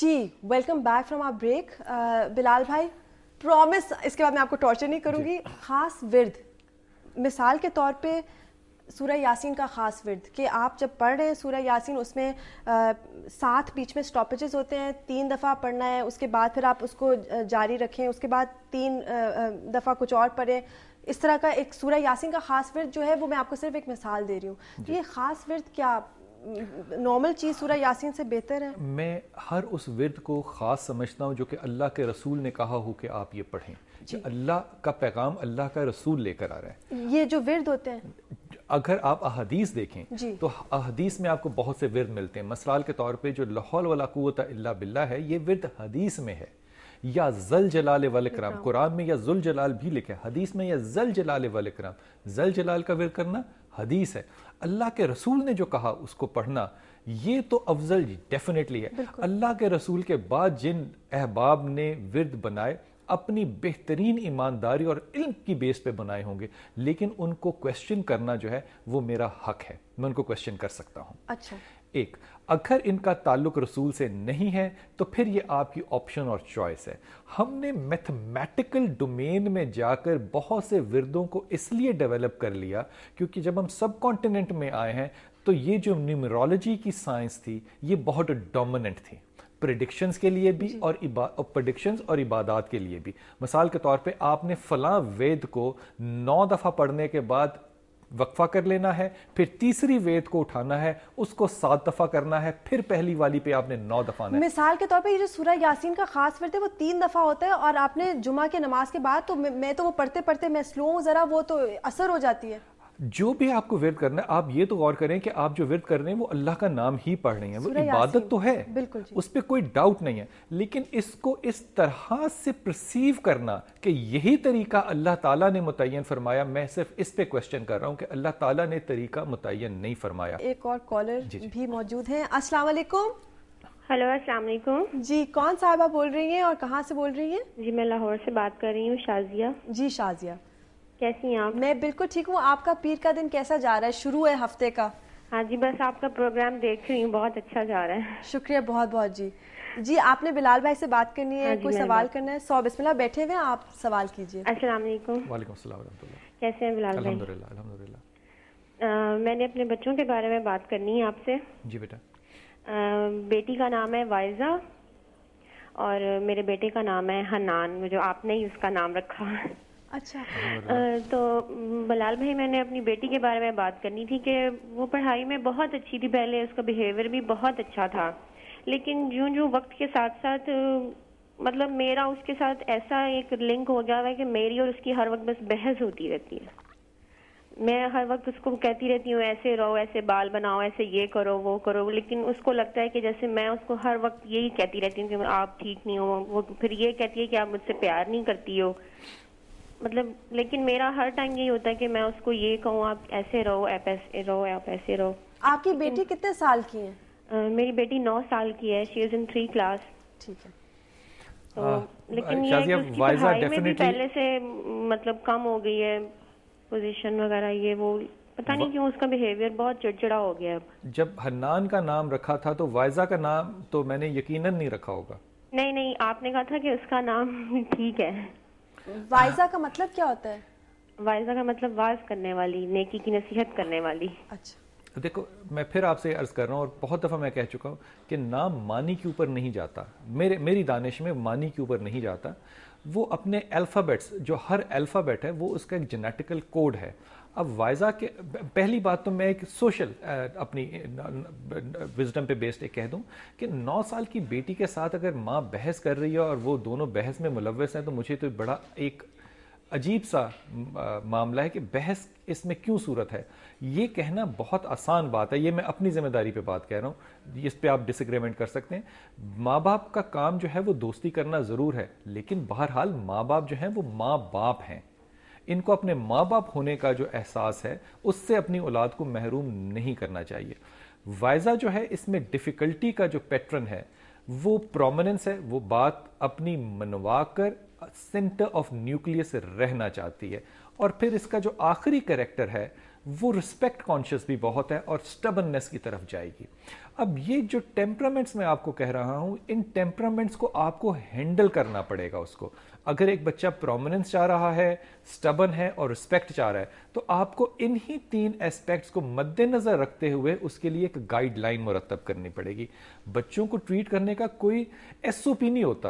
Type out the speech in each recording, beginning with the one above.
Ji welcome back from our break Bilal भाई promise इसके बाद मैं आपको टॉर्चर नहीं करूंगी खास विर्द मिसाल के तौर पे सूर्य यासीन का ख़ास विर्द कि आप जब पढ़ रहे हैं सूर्य यासीन उसमें सात बीच में स्टॉपेजेस होते हैं तीन दफ़ा पढ़ना है उसके बाद फिर आप उसको जारी रखें उसके बाद तीन दफ़ा कुछ और पढ़ें इस तरह का एक सूर्य यासीन का ख़ास विर्द जो है वो मैं आपको सिर्फ एक मिसाल दे रही हूँ तो ये ख़ास विर्द क्या नॉर्मल चीज़ सूर्य यासीन से बेहतर है मैं हर उस विरद को ख़ास समझता हूँ जो कि अल्लाह के रसूल ने कहा हो कि आप ये पढ़ें अल्लाह का पैगाम अल्लाह का रसूल लेकर आ रहा है ये जो विरद होते हैं अगर आप अहदीस देखें तो अहदीस में आपको बहुत से विरद मिलते हैं मसलाल के तौर पे जो लाहौल वाला कुत अल्ला बिल्ला है ये विरद हदीस में है या जल जलाल वाल कराम कुरान में या जुल जलाल भी लिखा है हदीस में या जल जलाल वाल कराम जल जलाल का विरद करना हदीस है अल्लाह के रसूल ने जो कहा उसको पढ़ना ये तो अफजल डेफिनेटली है अल्लाह के रसूल के बाद जिन अहबाब ने विरद बनाए अपनी बेहतरीन ईमानदारी और इल्म की बेस पे बनाए होंगे लेकिन उनको क्वेश्चन करना जो है वो मेरा हक है मैं उनको क्वेश्चन कर सकता हूँ अच्छा एक अगर इनका ताल्लुक रसूल से नहीं है तो फिर ये आपकी ऑप्शन और चॉइस है हमने मैथमेटिकल डोमेन में जाकर बहुत से विरदों को इसलिए डेवलप कर लिया क्योंकि जब हम सब कॉन्टिनेंट में आए हैं तो ये जो न्यूमरोलॉजी की साइंस थी ये बहुत डोमिनेंट थी प्रडिक्शंस के लिए भी और प्रडिक्शंस और इबादत के लिए भी मिसाल के तौर पे आपने फला वेद को नौ दफ़ा पढ़ने के बाद वक्फा कर लेना है फिर तीसरी वेद को उठाना है उसको सात दफा करना है फिर पहली वाली पे आपने नौ दफा मिसाल के तौर पे ये जो सूर्य यासीन का खास वर्द है वो तीन दफा होता है और आपने जुमा के नमाज के बाद तो मैं तो वो पढ़ते पढ़ते मैं स्लो हूँ जरा वो तो असर हो जाती है जो भी आपको विरत करना है आप ये तो गौर करें कि आप जो विरद कर रहे हैं वो अल्लाह का नाम ही पढ़ रहे हैं वो इबादत तो है बिल्कुल उस पर कोई डाउट नहीं है लेकिन इसको इस तरह से प्रसीव करना कि यही तरीका अल्लाह ताला ने मुतन फरमाया मैं सिर्फ इस पे क्वेश्चन कर रहा हूँ कि अल्लाह ताला ने तरीका मुतन नहीं फरमाया एक और कॉलर भी मौजूद है असला हेलो अस्सलाम वालेकुम जी कौन साहबा बोल रही हैं और कहाँ से बोल रही हैं जी मैं लाहौर से बात कर रही हूँ शाजिया जी शाजिया कैसी हैं आप मैं बिल्कुल ठीक हूँ आपका पीर का दिन कैसा जा रहा है शुरू है हफ्ते का हाँ जी बस आपका प्रोग्राम देख रही हूँ बहुत अच्छा जा रहा है शुक्रिया बहुत बहुत जी जी आपने बिलाल भाई से बात करनी है हाँ कोई सवाल करना है सौ बिस्मिल्लाह बैठे हुए आप सवाल कीजिए अस्सलाम वालेकुम कैसे हैं बिलाल भाई अल्हम्दुलिल्लाह मैंने अपने बच्चों के बारे में बात करनी है आपसे जी बेटा बेटी का नाम है वाइजा और मेरे बेटे का नाम है हनान जो आपने ही उसका नाम रखा अच्छा तो बलाल भाई मैंने अपनी बेटी के बारे में बात करनी थी कि वो पढ़ाई में बहुत अच्छी थी पहले उसका बिहेवियर भी बहुत अच्छा था लेकिन जो जो वक्त के साथ साथ मतलब मेरा उसके साथ ऐसा एक लिंक हो गया है कि मेरी और उसकी हर वक्त बस बहस होती रहती है मैं हर वक्त उसको कहती रहती हूँ ऐसे रहो ऐसे बाल बनाओ ऐसे ये करो वो करो लेकिन उसको लगता है कि जैसे मैं उसको हर वक्त यही कहती रहती हूँ कि आप ठीक नहीं हो वो फिर ये कहती है कि आप मुझसे प्यार नहीं करती हो मतलब लेकिन मेरा हर टाइम यही होता है कि मैं उसको ये कहूँ आप ऐसे रहो आप ऐसे रहो आप ऐसे रहो आपकी बेटी कितने साल की है मेरी बेटी नौ साल की है she is in three class ठीक है तो आ, हाँ, लेकिन ये पढ़ाई में भी पहले से मतलब कम हो गई है पोजीशन वगैरह ये वो पता नहीं क्यों उसका बिहेवियर बहुत चिड़चिड़ा हो गया अब जब हन्नान का नाम रखा था तो वाइजा का नाम तो मैंने यकीनन नहीं रखा होगा नहीं नहीं आपने कहा था कि उसका नाम ठीक है वाइजा का मतलब क्या होता है वाइजा का मतलब वाज करने वाली नेकी की नसीहत करने वाली अच्छा देखो मैं फिर आपसे अर्ज कर रहा हूँ और बहुत दफ़ा मैं कह चुका हूँ कि नाम मानी के ऊपर नहीं जाता मेरे मेरी दानिश में मानी के ऊपर नहीं जाता वो अपने अल्फ़ाबेट्स जो हर अल्फ़ाबेट है वो उसका एक जेनेटिकल कोड है अब वाइजा के पहली बात तो मैं एक सोशल अपनी विजडम पे बेस्ड एक कह दूं कि 9 साल की बेटी के साथ अगर माँ बहस कर रही है और वो दोनों बहस में मुलवस हैं तो मुझे तो बड़ा एक अजीब सा मामला है कि बहस इसमें क्यों सूरत है ये कहना बहुत आसान बात है ये मैं अपनी जिम्मेदारी पे बात कह रहा हूँ इस पे आप डिसग्रीमेंट कर सकते हैं माँ बाप का काम जो है वो दोस्ती करना ज़रूर है लेकिन बहरहाल माँ बाप जो हैं वो माँ बाप हैं इनको अपने माँ बाप होने का जो एहसास है उससे अपनी औलाद को महरूम नहीं करना चाहिए वायजा जो है इसमें डिफ़िकल्टी का जो पैटर्न है वो प्रोमिनेंस है वो बात अपनी मनवा कर सेंटर ऑफ न्यूक्लियस रहना चाहती है और फिर इसका जो आखिरी करेक्टर है वो रिस्पेक्ट कॉन्शियस भी बहुत है और स्टबननेस की तरफ जाएगी अब ये जो टेम्परामेंट्स मैं आपको कह रहा हूँ इन टेम्परामेंट्स को आपको हैंडल करना पड़ेगा उसको अगर एक बच्चा प्रोमिनेंस चाह रहा है स्टबन है और रिस्पेक्ट चाह रहा है तो आपको ही तीन एस्पेक्ट्स को मद्देनज़र रखते हुए उसके लिए एक गाइडलाइन मुरतब करनी पड़ेगी बच्चों को ट्रीट करने का कोई एस नहीं होता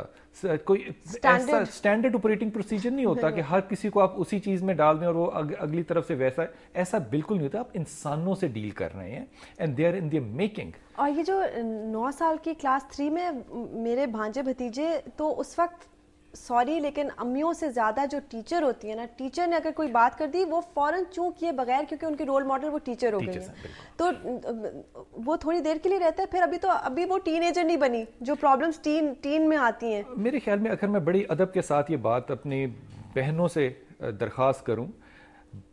कोई standard. ऐसा स्टैंडर्ड ऑपरेटिंग प्रोसीजर नहीं होता कि हर किसी को आप उसी चीज़ में डाल दें और वो अग, अगली तरफ से वैसा ऐसा बिल्कुल नहीं होता आप इंसानों से डील कर रहे हैं and they are in the making और ये जो नौ साल की क्लास थ्री में मेरे भांजे भतीजे तो उस वक्त सॉरी लेकिन अम्मियों से ज़्यादा जो टीचर होती है ना टीचर ने अगर कोई बात कर दी वो फौरन चूँ किए बगैर क्योंकि उनके रोल मॉडल वो टीचर हो गई है तो वो थोड़ी देर के लिए रहता है फिर अभी तो अभी वो एजर नहीं बनी जो प्रॉब्लम्स टीन टीन में आती हैं मेरे ख्याल में अगर मैं बड़ी अदब के साथ ये बात अपनी बहनों से दरख्वास्त करूँ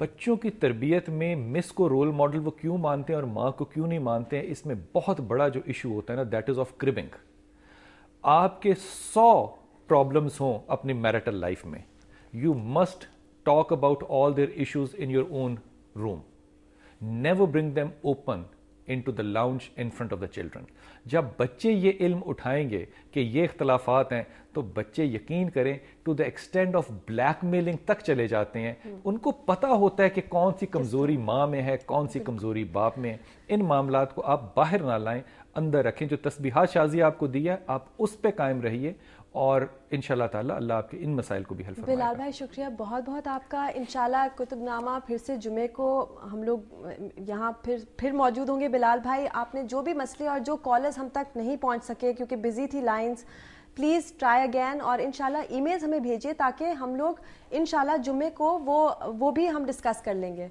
बच्चों की तरबियत में मिस को रोल मॉडल वो क्यों मानते हैं और माँ को क्यों नहीं मानते हैं इसमें बहुत बड़ा जो इशू होता है ना दैट इज़ ऑफ क्रिबिंग आपके सौ प्रॉब्लम्स हों अपनी मैरिटल लाइफ में you must talk about all their issues in your own room never bring them open into the lounge in front of the children जब बच्चे ये इल्म उठाएंगे कि ये इख्तलाफात हैं तो बच्चे यकीन करें to the extent of blackmailing तक चले जाते हैं हम्म। उनको पता होता है कि कौन सी कमज़ोरी माँ में है कौन सी कमज़ोरी बाप में है इन मामला को आप बाहर ना लाएं अंदर रखें जो तस्बीहा शाजी आपको दी है आप उस पर कायम रहिए और इन ताला अल्लाह आपके इन मसाइल को भी हल बिलाल भाई शुक्रिया बहुत बहुत आपका इन कुतुबनामा फिर से जुमे को हम लोग यहाँ फिर फिर मौजूद होंगे बिलाल भाई आपने जो भी मसले और जो कॉलर्स हम तक नहीं पहुँच सके क्योंकि बिजी थी लाइन्स प्लीज़ ट्राई अगैन और इन ईमेल्स हमें भेजिए ताकि हम लोग इन जुमे को वो वो भी हम डिस्कस कर लेंगे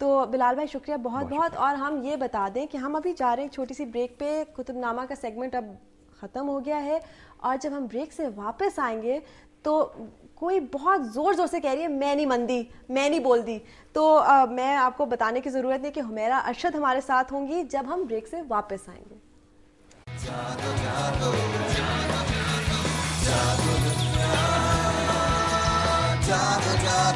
तो बिलाल भाई शुक्रिया बहुत बहुत, बहुत और हम ये बता दें कि हम अभी जा रहे हैं छोटी सी ब्रेक पे कुतुबनामा का सेगमेंट अब ख़त्म हो गया है और जब हम ब्रेक से वापस आएंगे तो कोई बहुत ज़ोर ज़ोर से कह रही है मैं नहीं मन दी मैं नहीं बोल दी तो आ, मैं आपको बताने की ज़रूरत नहीं कि हमेरा अरशद हमारे साथ होंगी जब हम ब्रेक से वापस आएंगे जादो, जादो, जादो, जादो, जादो, जादो, जादो,